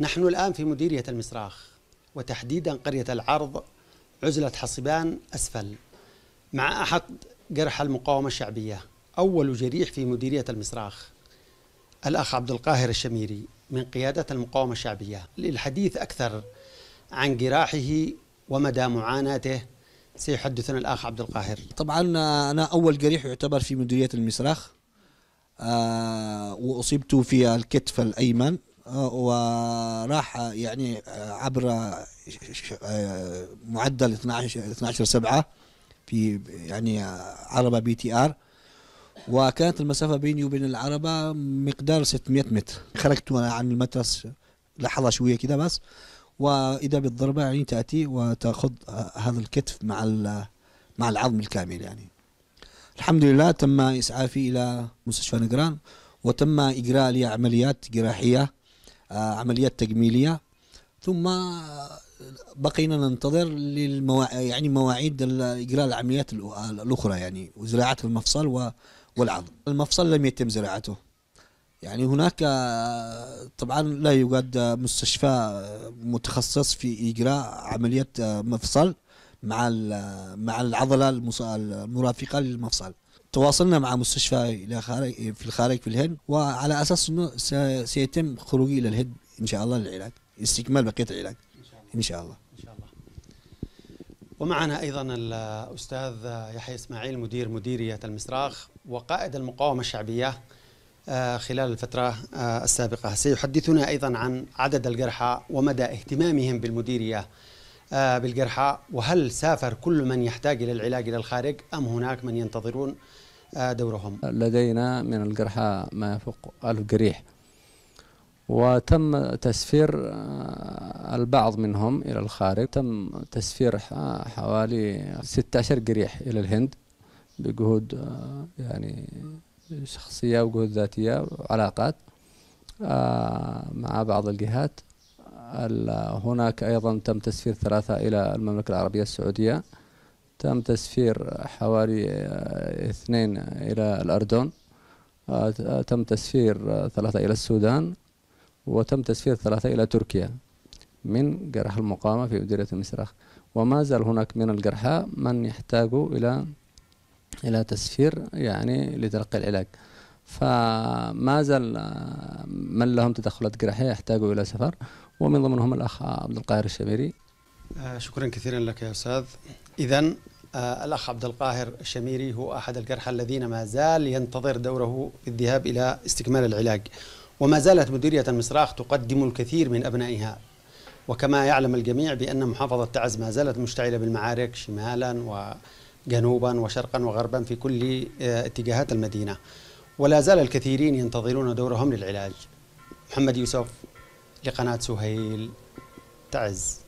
نحن الآن في مديرية المصراخ وتحديدا قرية العرض عزلة حصبان أسفل مع أحد جرح المقاومة الشعبية أول جريح في مديرية المصراخ الأخ عبد القاهر الشميري من قيادة المقاومة الشعبية للحديث أكثر عن جراحه ومدى معاناته سيحدثنا الأخ عبد القاهر طبعا أنا أول جريح يعتبر في مديرية المصراخ آه وأصبت في الكتف الأيمن وراح يعني آه، عبر آه، آه، معدل 12 12 7 في يعني عربه بي تي ار وكانت المسافه بيني وبين العربه مقدار 600 متر خرجت انا عن المترس لحظه شويه كده بس واذا بالضربه يعني تاتي وتاخذ هذا الكتف مع مع العظم الكامل يعني الحمد لله تم اسعافي الى مستشفى نجران وتم اجراء لي عمليات جراحيه آه، عمليات تجميليه ثم آه، بقينا ننتظر للموا... يعني مواعيد اجراء العمليات الاخرى يعني وزراعه المفصل و... والعظم. المفصل لم يتم زراعته. يعني هناك آه، طبعا لا يوجد مستشفى متخصص في اجراء عمليه مفصل مع مع العضله المرافقه للمفصل. تواصلنا مع مستشفى الى خارج في الخارج في الهند وعلى اساس انه سيتم خروجي الى الهند ان شاء الله للعلاج استكمال بقيه العلاج ان شاء الله ان شاء الله, إن شاء الله. ومعنا ايضا الاستاذ يحيى اسماعيل مدير مديريه المصراخ وقائد المقاومه الشعبيه آه، خلال الفترة آه، السابقة سيحدثنا أيضا عن عدد الجرحى ومدى اهتمامهم بالمديرية آه، بالجرحى وهل سافر كل من يحتاج إلى العلاج إلى الخارج أم هناك من ينتظرون آه، دورهم لدينا من الجرحى ما يفوق ألف جريح وتم تسفير آه، البعض منهم إلى الخارج تم تسفير حوالي 16 جريح إلى الهند بجهود يعني شخصية وجهود ذاتية وعلاقات مع بعض الجهات هناك أيضا تم تسفير ثلاثة إلى المملكة العربية السعودية تم تسفير حوالي آه، اثنين إلى الأردن آه، تم تسفير ثلاثة إلى السودان وتم تسفير ثلاثة إلى تركيا من جرح المقاومة في مديرية المسرخ وما زال هناك من الجرحى من يحتاجوا إلى إلى تسفير يعني لتلقي العلاج فما زال آه، من لهم تدخلات جراحيه يحتاجوا الى سفر ومن ضمنهم الاخ عبد القاهر الشميري. آه، شكرا كثيرا لك يا استاذ. اذا آه، الاخ عبد القاهر الشميري هو احد الجرحى الذين ما زال ينتظر دوره الذهاب الى استكمال العلاج. وما زالت مديريه المصراخ تقدم الكثير من ابنائها وكما يعلم الجميع بأن محافظة تعز ما زالت مشتعلة بالمعارك شمالا وجنوبا وشرقا وغربا في كل اتجاهات المدينة ولا زال الكثيرين ينتظرون دورهم للعلاج محمد يوسف لقناة سهيل تعز